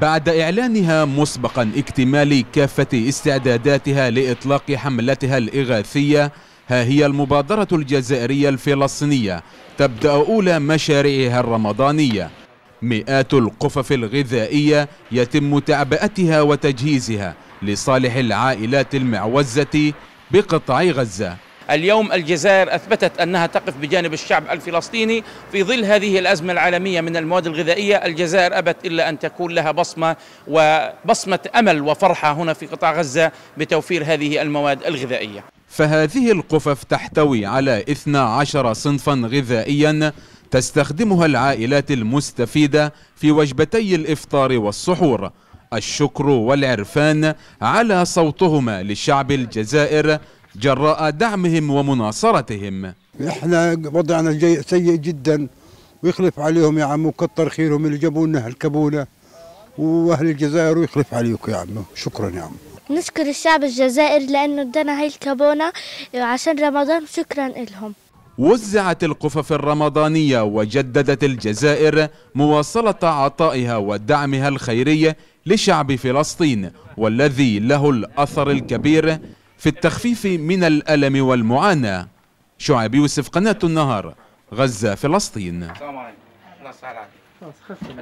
بعد إعلانها مسبقا اكتمال كافة استعداداتها لإطلاق حملتها الإغاثية ها هي المبادرة الجزائرية الفلسطينية تبدأ أولى مشاريعها الرمضانية مئات القفف الغذائية يتم تعبئتها وتجهيزها لصالح العائلات المعوزة بقطاع غزة اليوم الجزائر أثبتت أنها تقف بجانب الشعب الفلسطيني في ظل هذه الأزمة العالمية من المواد الغذائية الجزائر أبت إلا أن تكون لها بصمة وبصمة أمل وفرحة هنا في قطاع غزة بتوفير هذه المواد الغذائية فهذه القفف تحتوي على 12 صنفا غذائيا تستخدمها العائلات المستفيدة في وجبتي الإفطار والسحور الشكر والعرفان على صوتهما للشعب الجزائر جراء دعمهم ومناصرتهم احنا وضعنا جي... سيء جدا ويخلف عليهم يا عم وكتر خيرهم اللي جابوا لنا هالكبونه واهل الجزائر ويخلف عليكم يا عم شكرا يا عم نشكر الشعب الجزائري لانه ادانا هاي الكبونه عشان رمضان شكرا لهم وزعت القفف الرمضانية وجددت الجزائر مواصلة عطائها ودعمها الخيري لشعب فلسطين والذي له الأثر الكبير في التخفيف من الألم والمعاناة شعب يوسف قناة النهار غزة فلسطين